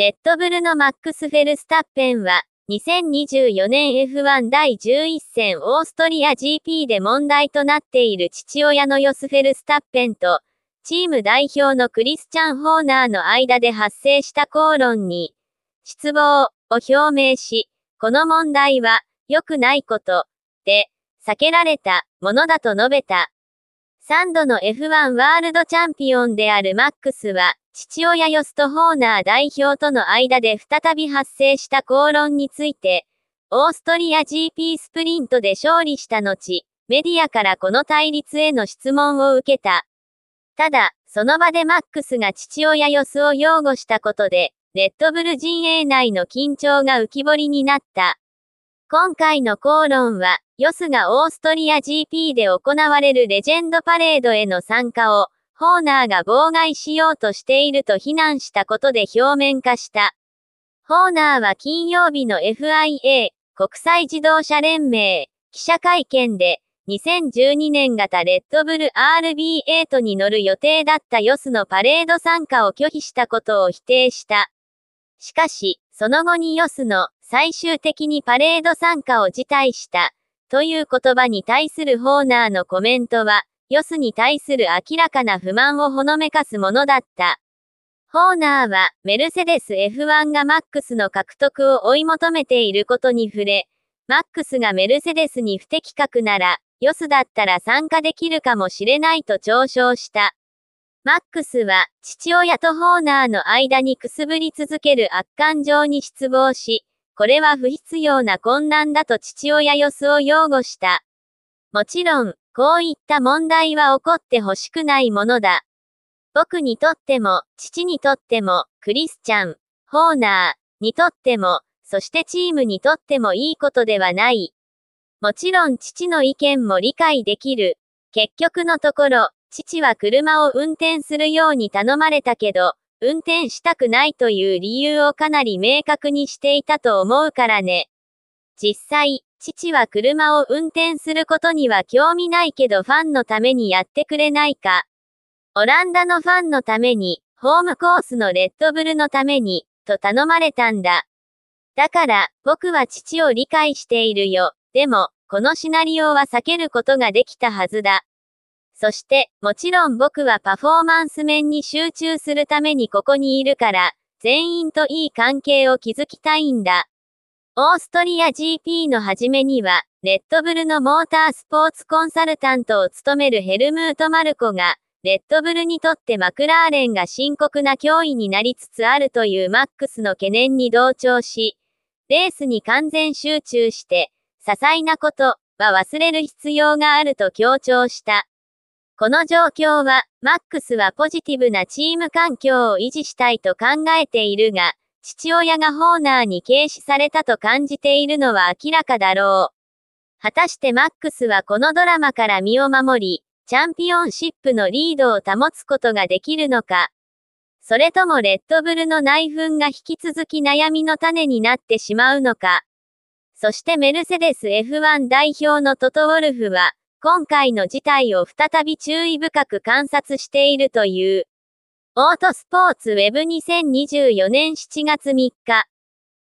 レッドブルのマックス・フェルスタッペンは、2024年 F1 第11戦オーストリア GP で問題となっている父親のヨス・フェルスタッペンと、チーム代表のクリスチャン・ホーナーの間で発生した口論に、失望を表明し、この問題は良くないこと、で、避けられたものだと述べた。3度の F1 ワールドチャンピオンであるマックスは、父親ヨスト・ホーナー代表との間で再び発生した口論について、オーストリア GP スプリントで勝利した後、メディアからこの対立への質問を受けた。ただ、その場でマックスが父親ヨスを擁護したことで、レッドブル陣営内の緊張が浮き彫りになった。今回の口論は、ヨスがオーストリア GP で行われるレジェンドパレードへの参加を、ホーナーが妨害しようとしていると非難したことで表面化した。ホーナーは金曜日の FIA、国際自動車連盟、記者会見で、2012年型レッドブル RB8 に乗る予定だったヨスのパレード参加を拒否したことを否定した。しかし、その後にヨスの最終的にパレード参加を辞退したという言葉に対するホーナーのコメントは、ヨスに対する明らかな不満をほのめかすものだった。ホーナーは、メルセデス F1 がマックスの獲得を追い求めていることに触れ、マックスがメルセデスに不適格なら、ヨスだったら参加できるかもしれないと嘲笑した。マックスは、父親とホーナーの間にくすぶり続ける圧巻情に失望し、これは不必要な混乱だと父親ヨスを擁護した。もちろん、こういった問題は起こってほしくないものだ。僕にとっても、父にとっても、クリスチャン、ホーナーにとっても、そしてチームにとってもいいことではない。もちろん父の意見も理解できる。結局のところ、父は車を運転するように頼まれたけど、運転したくないという理由をかなり明確にしていたと思うからね。実際、父は車を運転することには興味ないけどファンのためにやってくれないか。オランダのファンのために、ホームコースのレッドブルのために、と頼まれたんだ。だから、僕は父を理解しているよ。でも、このシナリオは避けることができたはずだ。そして、もちろん僕はパフォーマンス面に集中するためにここにいるから、全員といい関係を築きたいんだ。オーストリア GP の初めには、レッドブルのモータースポーツコンサルタントを務めるヘルムート・マルコが、レッドブルにとってマクラーレンが深刻な脅威になりつつあるというマックスの懸念に同調し、レースに完全集中して、些細なことは忘れる必要があると強調した。この状況は、マックスはポジティブなチーム環境を維持したいと考えているが、父親がホーナーに軽視されたと感じているのは明らかだろう。果たしてマックスはこのドラマから身を守り、チャンピオンシップのリードを保つことができるのか。それともレッドブルの内紛が引き続き悩みの種になってしまうのか。そしてメルセデス F1 代表のトト・ウォルフは、今回の事態を再び注意深く観察しているという。オートスポーツウェブ2 0 2 4年7月3日